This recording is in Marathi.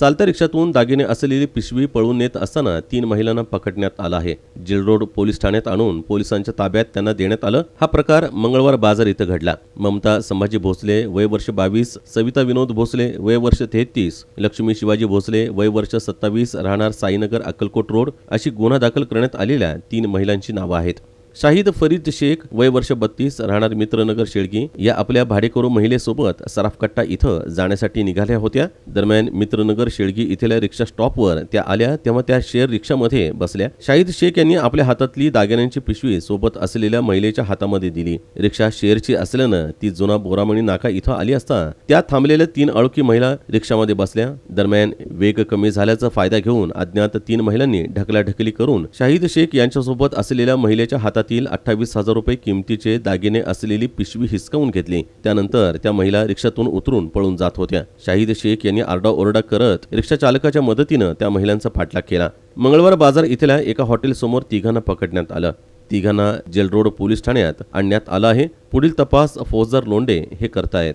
चालत्या रिक्षातून दागिने असलेली पिशवी पळून नेत असताना तीन महिलांना पकडण्यात आलं आहे जिलरोड पोलीस ठाण्यात आणून पोलिसांच्या ताब्यात त्यांना देण्यात आलं हा प्रकार मंगळवार बाजार इथं घडला ममता संभाजी भोसले वय वर्ष बावीस सविता विनोद भोसले वय वर्ष तेहतीस लक्ष्मी शिवाजी भोसले वय वर्ष सत्तावीस राहणार साईनगर अक्कलकोट रोड अशी गुन्हा दाखल करण्यात आलेल्या तीन महिलांची नावं आहेत शाहिद फरीद शेख वय वर्ष बत्तीस राहणार मित्रनगर शेळगी या आपल्या भाडेकरू महिलेसोबत सराफकट्टा इथं जाण्यासाठी निघाल्या होत्या दरम्यान मित्रनगर शेळगी इथल्या रिक्षा स्टॉपवर त्या आल्या तेव्हा त्या शेअर रिक्षामध्ये बसल्या शाहिद शेख यांनी आपल्या हातातली दागिन्यांची पिशवी सोबत असलेल्या महिलेच्या हातामध्ये दिली रिक्षा शेअरची असल्यानं ती जुना बोरामणी नाका इथं आली असता त्या थांबलेल्या तीन अळोखी महिला रिक्षामध्ये बसल्या दरम्यान वेग कमी झाल्याचा फायदा घेऊन अज्ञात तीन महिलांनी ढकलाढकली करून शाहिद शेख यांच्यासोबत असलेल्या महिलेच्या हातात तील अठ्ठावीस हजार रुपये किमतीचे दागिने असलेली पिशवी हिसकावून घेतली त्यानंतर त्या महिला रिक्षातून उतरून पळून जात होत्या शाहिद शेख यांनी आरडाओरडा करत रिक्षा चालकाच्या मदतीनं त्या महिलांचा फाटला केला मंगळवार बाजार इथल्या एका हॉटेलसमोर तिघांना पकडण्यात आलं तिघांना जेलरोड पोलीस ठाण्यात आणण्यात आलं आहे पुढील तपास फौजदार लोंडे हे करतायत